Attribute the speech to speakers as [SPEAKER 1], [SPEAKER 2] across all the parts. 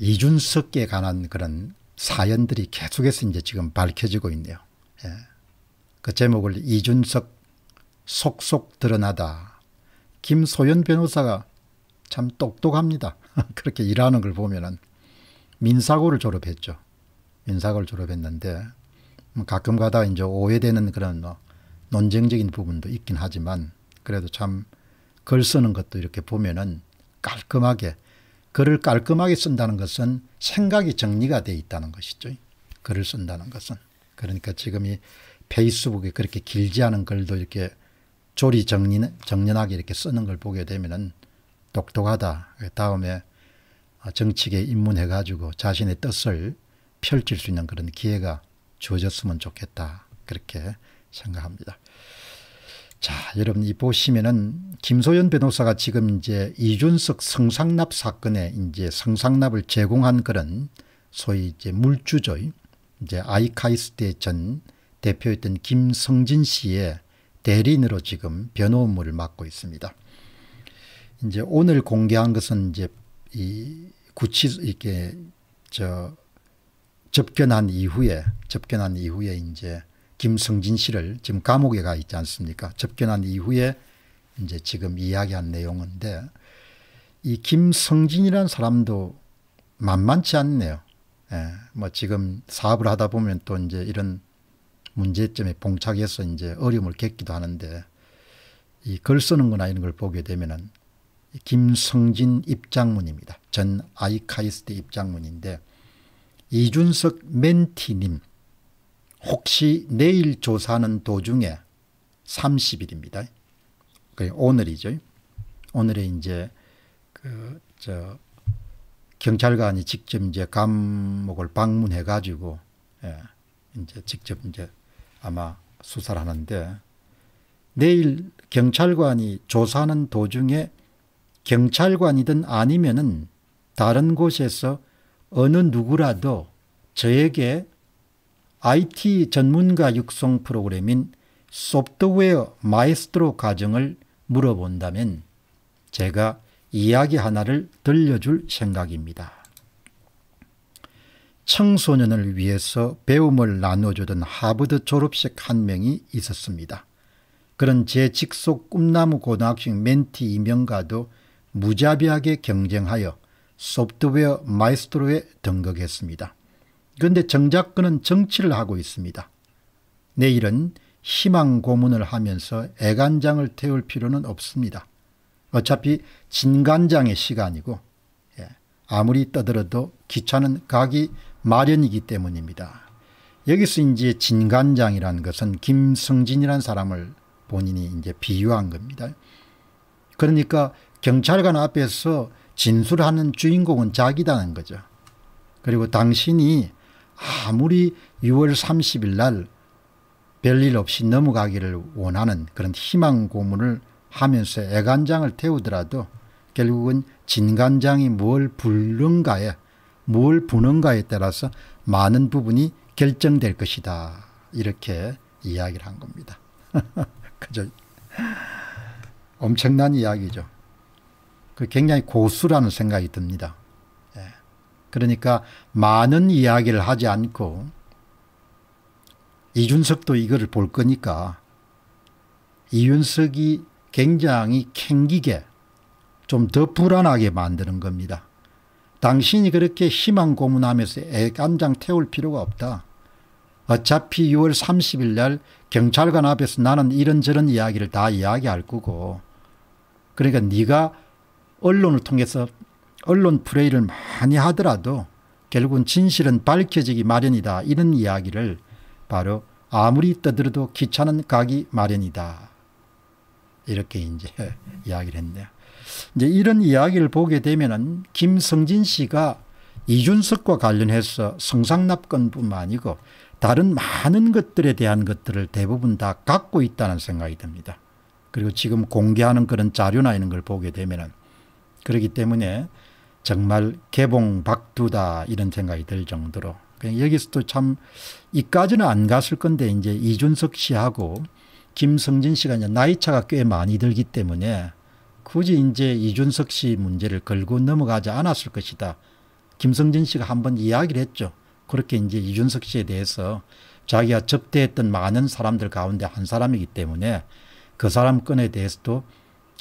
[SPEAKER 1] 이준석에 관한 그런 사연들이 계속해서 이제 지금 밝혀지고 있네요. 예. 그 제목을 이준석 속속 드러나다. 김소연 변호사가 참 똑똑합니다. 그렇게 일하는 걸 보면은 민사고를 졸업했죠. 민사고를 졸업했는데 뭐 가끔 가다 이제 오해되는 그런 뭐 논쟁적인 부분도 있긴 하지만 그래도 참 글 쓰는 것도 이렇게 보면은 깔끔하게 글을 깔끔하게 쓴다는 것은 생각이 정리가 되어 있다는 것이죠. 글을 쓴다는 것은. 그러니까 지금 이 페이스북에 그렇게 길지 않은 글도 이렇게 조리 정리, 정연하게 이렇게 쓰는 걸 보게 되면은 똑똑하다. 다음에 정치계 입문해가지고 자신의 뜻을 펼칠 수 있는 그런 기회가 주어졌으면 좋겠다. 그렇게 생각합니다. 자, 여러분 이 보시면은 김소연 변호사가 지금 이제 이준석 성상납 사건에 이제 성상납을 제공한 그런 소위 이제 물주죠. 이제 아이카이스트 전 대표였던 김성진 씨의 대리인으로 지금 변호 업무를 맡고 있습니다. 이제 오늘 공개한 것은 이제 이 구치 이렇게 저 접견한 이후에 접견한 이후에 이제 김성진 씨를 지금 감옥에 가 있지 않습니까? 접견한 이후에 이제 지금 이야기한 내용인데 이 김성진이라는 사람도 만만치 않네요. 예, 뭐 지금 사업을 하다 보면 또 이제 이런 문제점에 봉착해서 이제 어려움을 겪기도 하는데 이 글 쓰는 거나 이런 걸 보게 되면은 김성진 입장문입니다. 전 아이카이스트 입장문인데 이준석 멘티님 혹시 내일 조사하는 도중에 30일입니다. 오늘이죠. 오늘에 이제 그저 경찰관이 직접 이제 감옥을 방문해 가지고 예, 이제 직접 이제 아마 수사를 하는데 내일 경찰관이 조사하는 도중에 경찰관이든 아니면은 다른 곳에서 어느 누구라도 저에게 IT 전문가 육성 프로그램인 소프트웨어 마이스트로 과정을 물어본다면 제가 이야기 하나를 들려줄 생각입니다. 청소년을 위해서 배움을 나눠주던 하버드 졸업식 한 명이 있었습니다. 그런 제 직속 꿈나무 고등학생 멘티 이명과도 무자비하게 경쟁하여 소프트웨어 마이스트로에 등극했습니다. 그런데 정작 그는 정치를 하고 있습니다. 내일은 희망 고문을 하면서 애간장을 태울 필요는 없습니다. 어차피 진간장의 시간이고 예, 아무리 떠들어도 기차는 가기 마련이기 때문입니다. 여기서 이제 진간장이라는 것은 김성진이라는 사람을 본인이 이제 비유한 겁니다. 그러니까 경찰관 앞에서 진술하는 주인공은 자기다는 거죠. 그리고 당신이 아무리 6월 30일 날 별일 없이 넘어가기를 원하는 그런 희망 고문을 하면서 애간장을 태우더라도 결국은 진간장이 뭘 부른가에 뭘 부는가에 따라서 많은 부분이 결정될 것이다. 이렇게 이야기를 한 겁니다. 그죠? 엄청난 이야기죠. 그 굉장히 고수라는 생각이 듭니다. 그러니까 많은 이야기를 하지 않고 이준석도 이거를 볼 거니까 이윤석이 굉장히 캥기게 좀 더 불안하게 만드는 겁니다. 당신이 그렇게 희망 고문하면서 애간장 태울 필요가 없다. 어차피 6월 30일 날 경찰관 앞에서 나는 이런저런 이야기를 다 이야기할 거고 그러니까 네가 언론을 통해서 언론 플레이를 많이 하더라도 결국은 진실은 밝혀지기 마련이다 이런 이야기를 바로 아무리 떠들어도 귀찮은 가기 마련이다 이렇게 이제 이야기를 했네요. 이제 이런 이야기를 보게 되면은 김성진 씨가 이준석과 관련해서 성상납건뿐만 아니고 다른 많은 것들에 대한 것들을 대부분 다 갖고 있다는 생각이 듭니다. 그리고 지금 공개하는 그런 자료나 이런 걸 보게 되면은 그렇기 때문에 정말 개봉 박두다 이런 생각이 들 정도로 여기서도 참 이까지는 안 갔을 건데 이제 이준석 씨하고 김성진 씨가 이제 나이 차가 꽤 많이 들기 때문에 굳이 이제 이준석 씨 문제를 걸고 넘어가지 않았을 것이다. 김성진 씨가 한 번 이야기를 했죠. 그렇게 이제 이준석 씨에 대해서 자기가 접대했던 많은 사람들 가운데 한 사람이기 때문에 그 사람 건에 대해서도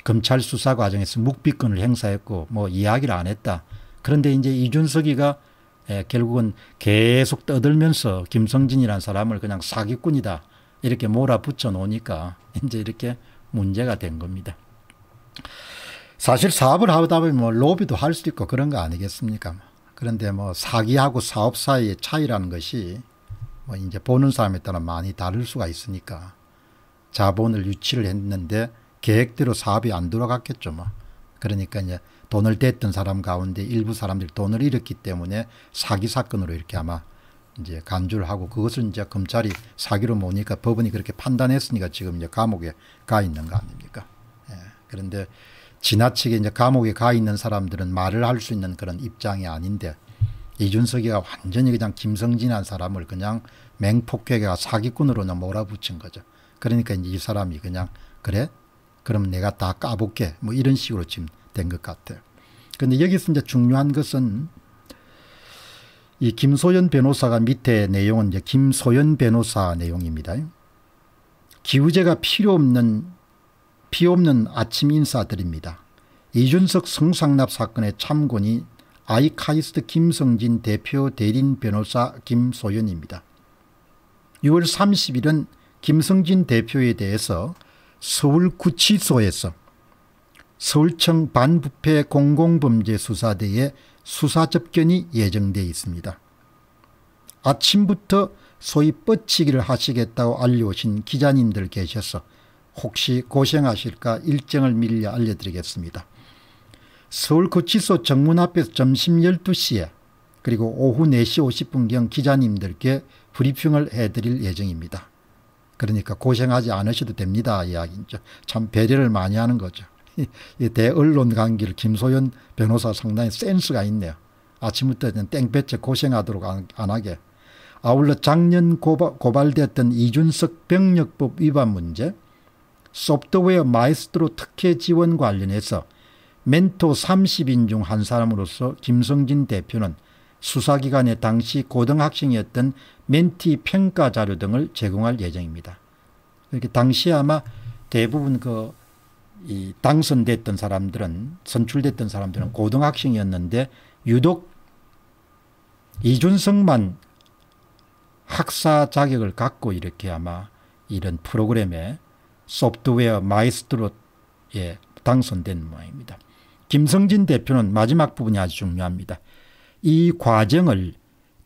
[SPEAKER 1] 검찰 수사 과정에서 묵비권을 행사했고 뭐 이야기를 안 했다. 그런데 이제 이준석이가 예, 결국은 계속 떠들면서 김성진이라는 사람을 그냥 사기꾼이다 이렇게 몰아붙여 놓으니까 이제 이렇게 문제가 된 겁니다. 사실 사업을 하다 보면 뭐 로비도 할 수 있고 그런 거 아니겠습니까? 그런데 뭐 사기하고 사업 사이의 차이라는 것이 뭐 이제 보는 사람에 따라 많이 다를 수가 있으니까 자본을 유치를 했는데 계획대로 사업이 안 돌아갔겠죠. 뭐. 그러니까 이제 돈을 댔던 사람 가운데 일부 사람들이 돈을 잃었기 때문에 사기 사건으로 이렇게 아마 이제 간주를 하고 그것을 이제 검찰이 사기로 모니까 법원이 그렇게 판단했으니까 지금 이제 감옥에 가 있는 거 아닙니까? 예. 그런데 지나치게 이제 감옥에 가 있는 사람들은 말을 할 수 있는 그런 입장이 아닌데 이준석이가 완전히 그냥 김성진한 사람을 그냥 맹폭행가 사기꾼으로는 몰아붙인 거죠. 그러니까 이제 이 사람이 그냥 그래 그럼 내가 다 까볼게. 뭐 이런 식으로 지금 된 것 같아요. 근데 여기서 이제 중요한 것은 이 김소연 변호사가 밑에 내용은 이제 김소연 변호사 내용입니다. 기우제가 필요 없는 필요 없는 아침 인사들입니다. 이준석 성상납 사건의 참고인 아이카이스트 김성진 대표 대리 변호사 김소연입니다. 6월 30일은 김성진 대표에 대해서 서울구치소에서 서울청 반부패 공공범죄수사대의 수사접견이 예정되어 있습니다. 아침부터 소위 뻗치기를 하시겠다고 알려오신 기자님들 계셔서 혹시 고생하실까 일정을 밀려 알려드리겠습니다. 서울구치소 정문 앞에서 점심 12시에 그리고 오후 4시 50분경 기자님들께 브리핑을 해드릴 예정입니다. 그러니까 고생하지 않으셔도 됩니다. 이야기죠. 참 배려를 많이 하는 거죠. 이 대언론 관계를 김소연 변호사 상당히 센스가 있네요. 아침부터 땡볕에 고생하도록 안, 하게. 아울러 작년 고발, 됐던 이준석 병역법 위반 문제, 소프트웨어 마이스트로 특혜 지원 관련해서 멘토 30인 중 한 사람으로서 김성진 대표는 수사기관에 당시 고등학생이었던 멘티 평가 자료 등을 제공할 예정입니다. 이렇게 당시 아마 대부분 그 당선됐던 사람들은 선출됐던 사람들은 고등학생이었는데 유독 이준석만 학사 자격을 갖고 이렇게 아마 이런 프로그램에 소프트웨어 마이스트로에 당선된 모양입니다. 김성진 대표는 마지막 부분이 아주 중요합니다. 이 과정을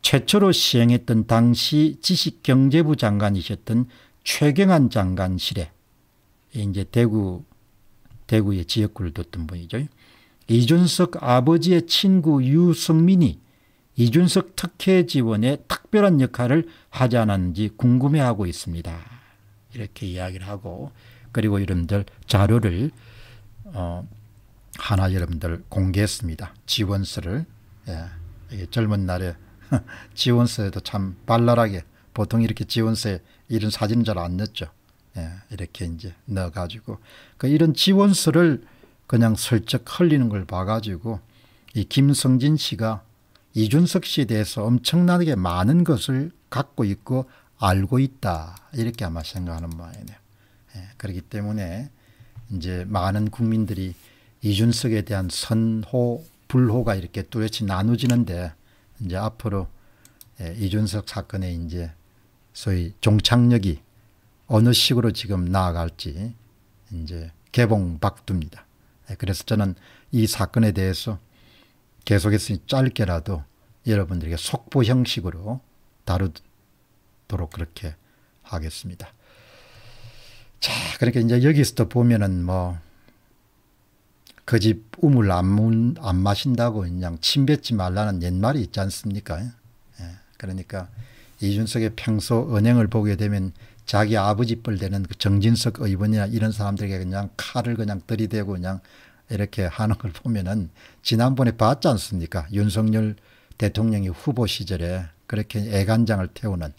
[SPEAKER 1] 최초로 시행했던 당시 지식경제부 장관이셨던 최경환 장관실에 이제 대구 대구의 지역구를 뒀던 분이죠. 이준석 아버지의 친구 유승민이 이준석 특혜 지원에 특별한 역할을 하지 않았는지 궁금해하고 있습니다. 이렇게 이야기를 하고 그리고 여러분들 자료를 어 하나 여러분들 공개했습니다. 지원서를 예. 예, 젊은 날에 지원서에도 참 발랄하게 보통 이렇게 지원서에 이런 사진은 잘안 넣죠. 예, 이렇게 이제 넣어가지고 그 이런 지원서를 그냥 슬쩍 흘리는 걸 봐가지고 이 김성진 씨가 이준석 씨에 대해서 엄청나게 많은 것을 갖고 있고 알고 있다 이렇게 아마 생각하는 모양이네요. 예, 그렇기 때문에 이제 많은 국민들이 이준석에 대한 선호 불호가 이렇게 뚜렷이 나누지는데 이제 앞으로 예, 이준석 사건의 이제 소위 종착역이 어느 식으로 지금 나아갈지 이제 개봉 박두입니다. 예, 그래서 저는 이 사건에 대해서 계속해서 짧게라도 여러분들에게 속보 형식으로 다루도록 그렇게 하겠습니다. 자, 그러니까 이제 여기서도 보면은 뭐 그집 우물 안, 안 마신다고 그냥 침뱉지 말라는 옛말이 있지 않습니까? 예. 그러니까 이준석의 평소 은행을 보게 되면 자기 아버지 뻘 되는 그 정진석 의원이나 이런 사람들에게 그냥 칼을 그냥 들이대고 그냥 이렇게 하는 걸 보면은 지난번에 봤지 않습니까? 윤석열 대통령이 후보 시절에 그렇게 애간장을 태우는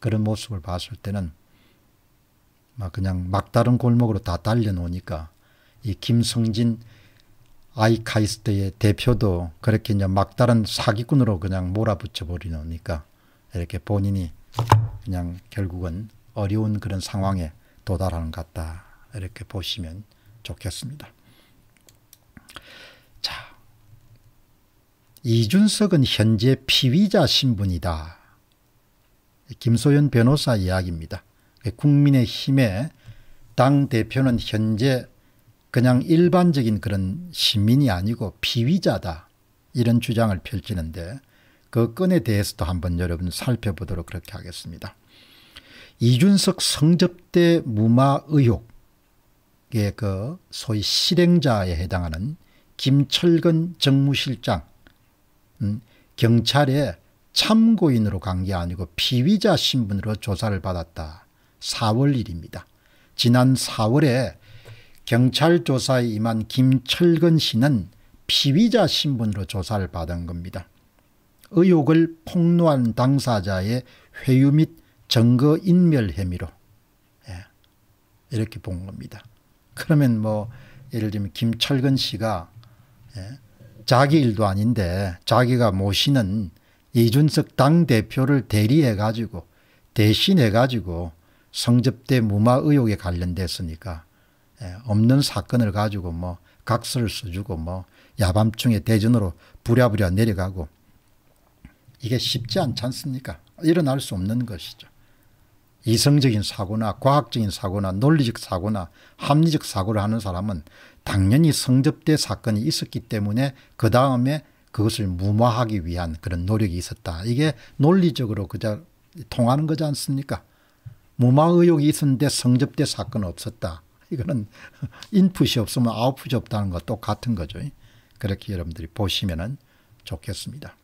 [SPEAKER 1] 그런 모습을 봤을 때는 막 그냥 막다른 골목으로 다 달려놓으니까 이 김성진 아이카이스트의 대표도 그렇게 이제 막다른 사기꾼으로 그냥 몰아붙여 버리니까 이렇게 본인이 그냥 결국은 어려운 그런 상황에 도달하는 것 같다. 이렇게 보시면 좋겠습니다. 자, 이준석은 현재 피의자 신분이다. 김소연 변호사 이야기입니다. 국민의힘의 당대표는 현재 그냥 일반적인 그런 시민이 아니고 피위자다 이런 주장을 펼치는데 그 건에 대해서도 한번 여러분 살펴보도록 그렇게 하겠습니다. 이준석 성접대 무마 의혹의 그 소위 실행자에 해당하는 김철근 정무실장 음, 경찰에 참고인으로 간 게 아니고 피위자 신분으로 조사를 받았다. 4월 1 일입니다. 지난 4월에 경찰 조사에 임한 김철근 씨는 피의자 신분으로 조사를 받은 겁니다. 의혹을 폭로한 당사자의 회유 및 증거 인멸 혐의로 예, 이렇게 본 겁니다. 그러면 뭐 예를 들면 김철근 씨가 예, 자기 일도 아닌데 자기가 모시는 이준석 당대표를 대리해 가지고 대신해 가지고 성접대 무마 의혹에 관련됐으니까 예, 없는 사건을 가지고 뭐 각서를 써주고 뭐 야밤중에 대전으로 부랴부랴 내려가고 이게 쉽지 않지 않습니까? 일어날 수 없는 것이죠. 이성적인 사고나 과학적인 사고나 논리적 사고나 합리적 사고를 하는 사람은 당연히 성접대 사건이 있었기 때문에 그 다음에 그것을 무마하기 위한 그런 노력이 있었다. 이게 논리적으로 그저 통하는 거지 않습니까? 무마 의혹이 있었는데 성접대 사건 없었다. 이거는 인풋이 없으면 아웃풋이 없다는 것도같은 거죠. 그렇게 여러분들이 보시면 좋겠습니다.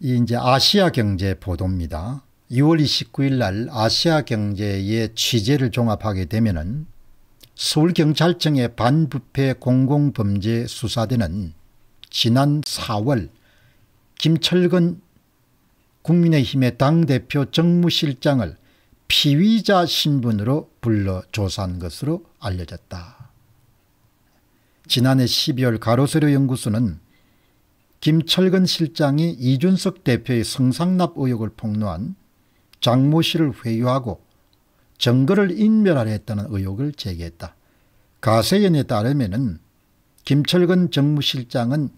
[SPEAKER 1] 이 이제 아시아 경제 보도입니다. 2월 29일 날 아시아 경제의 취재를 종합하게 되면은 서울경찰청의 반부패 공공범죄 수사대는 지난 4월 김철근 국민의힘의 당대표 정무실장을 피의자 신분으로 불러 조사한 것으로 알려졌다. 지난해 12월 가로세로 연구소는 김철근 실장이 이준석 대표의 성상납 의혹을 폭로한 장모 씨를 회유하고 정거를 인멸하려 했다는 의혹을 제기했다. 가세연에 따르면 김철근 정무실장은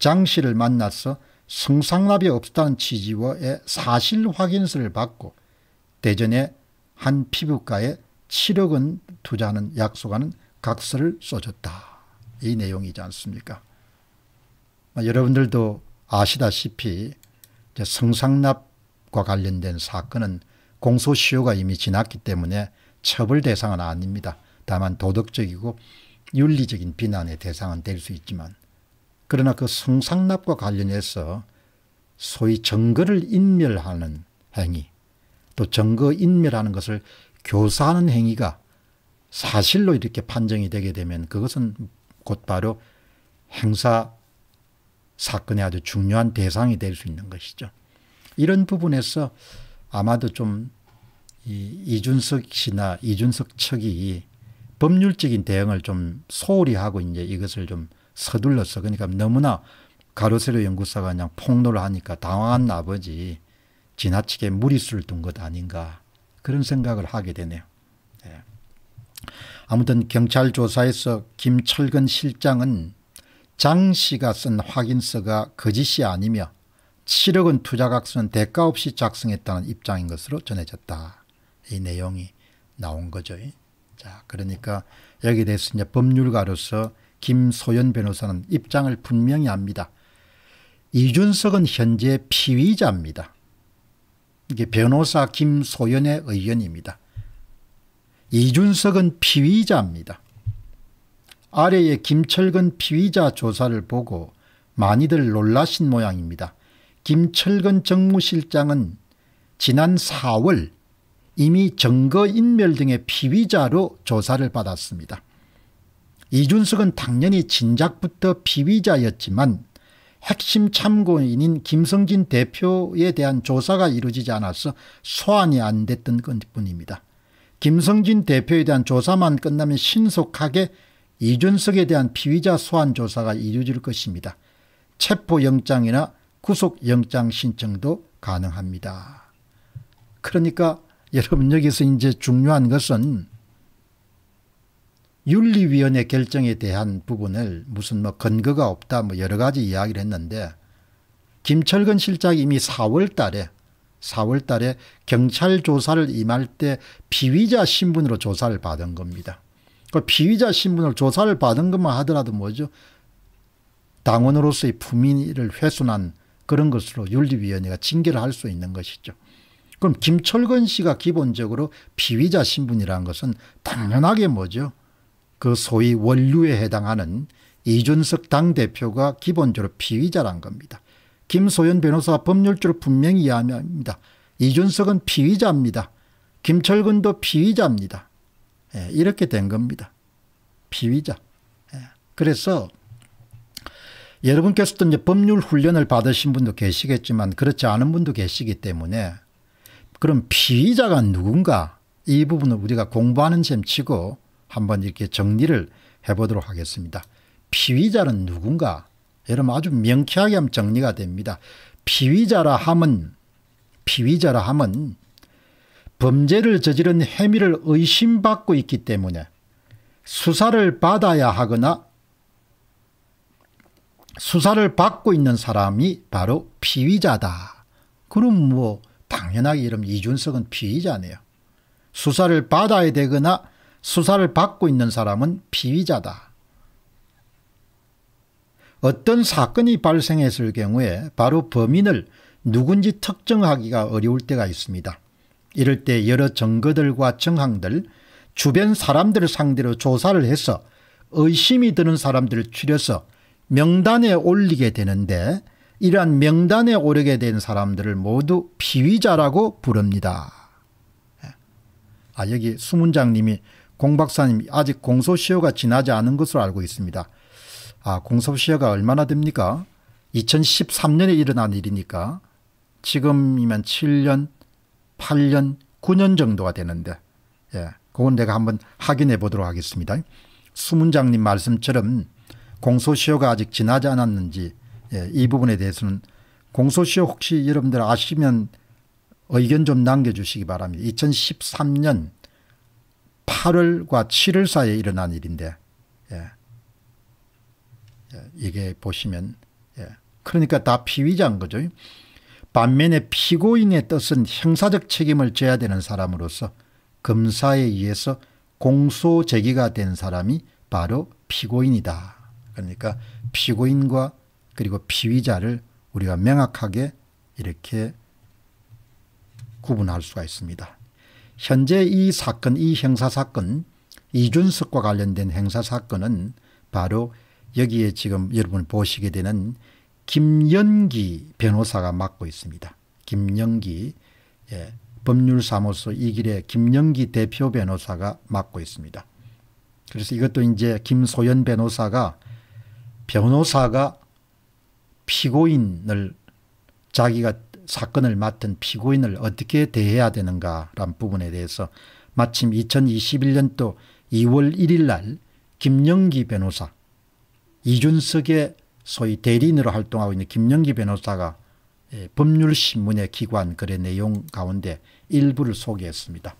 [SPEAKER 1] 장 씨를 만나서 성상납이 없다는 취지의 사실 확인서를 받고 대전의 한 피부과에 7억 원 투자하는 약속하는 각서를 써줬다. 이 내용이지 않습니까? 뭐 여러분들도 아시다시피 성상납과 관련된 사건은 공소시효가 이미 지났기 때문에 처벌 대상은 아닙니다. 다만 도덕적이고 윤리적인 비난의 대상은 될 수 있지만 그러나 그 성상납과 관련해서 소위 증거를 인멸하는 행위 또 증거 인멸하는 것을 교사하는 행위가 사실로 이렇게 판정이 되게 되면 그것은 곧바로 행사 사건의 아주 중요한 대상이 될 수 있는 것이죠. 이런 부분에서 아마도 좀 이준석 씨나 이준석 측이 법률적인 대응을 좀 소홀히 하고 이제 이것을 좀서둘렀어 그러니까 너무나 가로세로 연구사가 그냥 폭로를 하니까 당황한 아버지 지나치게 무리수를 둔 것 아닌가 그런 생각을 하게 되네요. 예. 아무튼 경찰 조사에서 김철근 실장은 장 씨가 쓴 확인서가 거짓이 아니며 7억 원 투자각서는 대가 없이 작성했다는 입장인 것으로 전해졌다. 이 내용이 나온 거죠. 자, 그러니까 여기에 대해서 이제 법률가로서 김소연 변호사는 입장을 분명히 합니다. 이준석은 현재 피의자입니다. 이게 변호사 김소연의 의견입니다. 이준석은 피의자입니다. 아래의 김철근 피의자 조사를 보고 많이들 놀라신 모양입니다. 김철근 정무실장은 지난 4월 이미 증거인멸 등의 피의자로 조사를 받았습니다. 이준석은 당연히 진작부터 피의자였지만 핵심 참고인인 김성진 대표에 대한 조사가 이루어지지 않아서 소환이 안 됐던 것뿐입니다. 김성진 대표에 대한 조사만 끝나면 신속하게 이준석에 대한 피의자 소환 조사가 이루어질 것입니다. 체포영장이나 구속영장 신청도 가능합니다. 그러니까 여러분 여기서 이제 중요한 것은 윤리위원회 결정에 대한 부분을 무슨 뭐 근거가 없다 뭐 여러 가지 이야기를 했는데 김철근 실장이 이미 4월 달에 4월 달에 경찰 조사를 임할 때 피의자 신분으로 조사를 받은 겁니다. 그 피의자 신분으로 조사를 받은 것만 하더라도 뭐죠? 당원으로서의 품위를 훼손한 그런 것으로 윤리위원회가 징계를 할 수 있는 것이죠. 그럼 김철근 씨가 기본적으로 피의자 신분이라는 것은 당연하게 뭐죠? 그 소위 원류에 해당하는 이준석 당대표가 기본적으로 피의자란 겁니다. 김소연 변호사 법률적으로 분명히 이야기합니다. 이준석은 피의자입니다. 김철근도 피의자입니다. 예, 이렇게 된 겁니다. 피의자. 예, 그래서 여러분께서도 이제 법률 훈련을 받으신 분도 계시겠지만 그렇지 않은 분도 계시기 때문에 그럼 피의자가 누군가 이 부분을 우리가 공부하는 셈 치고 한번 이렇게 정리를 해보도록 하겠습니다. 피의자는 누군가? 여러분 아주 명쾌하게 하면 정리가 됩니다. 피의자라 함은 피의자라 함은 범죄를 저지른 혐의를 의심받고 있기 때문에 수사를 받아야 하거나 수사를 받고 있는 사람이 바로 피의자다. 그럼 뭐 당연하게 이름 이준석은 피의자네요. 수사를 받아야 되거나 수사를 받고 있는 사람은 피의자다. 어떤 사건이 발생했을 경우에 바로 범인을 누군지 특정하기가 어려울 때가 있습니다. 이럴 때 여러 증거들과 정황들, 주변 사람들을 상대로 조사를 해서 의심이 드는 사람들을 추려서 명단에 올리게 되는데 이러한 명단에 오르게 된 사람들을 모두 피의자라고 부릅니다. 예. 아 여기 수문장님이 공 박사님 아직 공소시효가 지나지 않은 것으로 알고 있습니다. 아 공소시효가 얼마나 됩니까? 2013년에 일어난 일이니까 지금이면 7년, 8년, 9년 정도가 되는데 예, 그건 내가 한번 확인해 보도록 하겠습니다. 수문장님 말씀처럼 공소시효가 아직 지나지 않았는지 예, 이 부분에 대해서는 공소시효 혹시 여러분들 아시면 의견 좀 남겨주시기 바랍니다. 2013년 8월과 7월 사이에 일어난 일인데 예. 예. 이게 보시면 예. 그러니까 다 피의자인 거죠. 반면에 피고인의 뜻은 형사적 책임을 져야 되는 사람으로서 검사에 의해서 공소 제기가 된 사람이 바로 피고인이다. 그러니까 피고인과 그리고 피의자를 우리가 명확하게 이렇게 구분할 수가 있습니다. 현재 이 사건 이 형사사건 이준석과 관련된 행사사건은 바로 여기에 지금 여러분 보시게 되는 김연기 변호사가 맡고 있습니다. 김연기 예, 법률사무소 이길의 김연기 대표 변호사가 맡고 있습니다. 그래서 이것도 이제 김소연 변호사가 변호사가 피고인을 자기가 사건을 맡은 피고인을 어떻게 대해야 되는가란 부분에 대해서 마침 2021년도 2월 1일 날 김영기 변호사 이준석의 소위 대리인으로 활동하고 있는 김영기 변호사가 예, 법률신문에 기관 글의 내용 가운데 일부를 소개했습니다.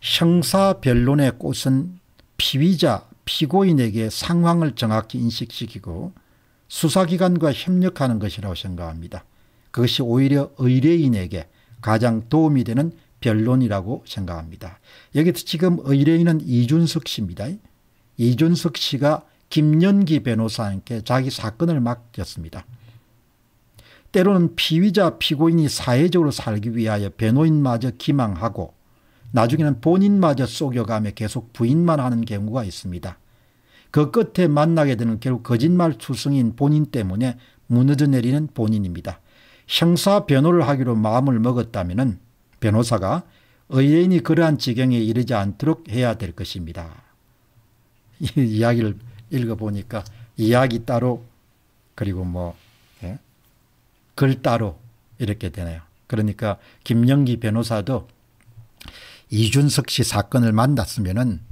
[SPEAKER 1] 형사변론의 꽃은 피의자 피고인에게 상황을 정확히 인식시키고 수사기관과 협력하는 것이라고 생각합니다. 그것이 오히려 의뢰인에게 가장 도움이 되는 변론이라고 생각합니다. 여기서 지금 의뢰인은 이준석 씨입니다. 이준석 씨가 김연기 변호사한테 자기 사건을 맡겼습니다. 때로는 피의자 피고인이 사회적으로 살기 위하여 변호인마저 기망하고 나중에는 본인마저 속여가며 계속 부인만 하는 경우가 있습니다. 그 끝에 만나게 되는 결국 거짓말 투성인 본인 때문에 무너져 내리는 본인입니다. 형사 변호를 하기로 마음을 먹었다면 변호사가 의인이 그러한 지경에 이르지 않도록 해야 될 것입니다. 이 이야기를 읽어보니까 이야기 따로 그리고 뭐글 예? 따로 이렇게 되네요. 그러니까 김영기 변호사도 이준석 씨 사건을 만났으면은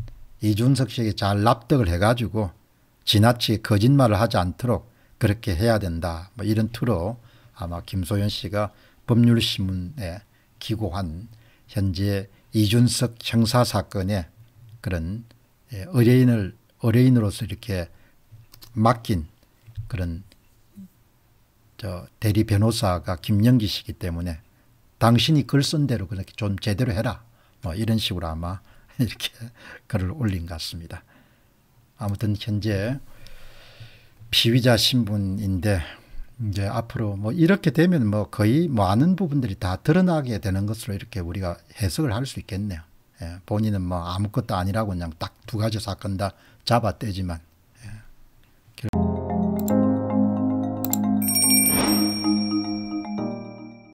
[SPEAKER 1] 이준석 씨에게 잘 납득을 해가지고 지나치게 거짓말을 하지 않도록 그렇게 해야 된다. 뭐 이런 투로 아마 김소연 씨가 법률신문에 기고한 현재 이준석 형사 사건에 그런 예, 의뢰인을 의뢰인으로서 이렇게 맡긴 그런 저 대리 변호사가 김영기 씨기 때문에 당신이 글 쓴 대로 그렇게 좀 제대로 해라 뭐 이런 식으로 아마 이렇게 글을 올린 것 같습니다. 아무튼 현재 피의자 신분인데 이제 앞으로 뭐 이렇게 되면 뭐 거의 뭐 아는 부분들이 다 드러나게 되는 것으로 이렇게 우리가 해석을 할 수 있겠네요. 예, 본인은 뭐 아무것도 아니라고 그냥 딱 두 가지 사건 다 잡아 떼지만 예.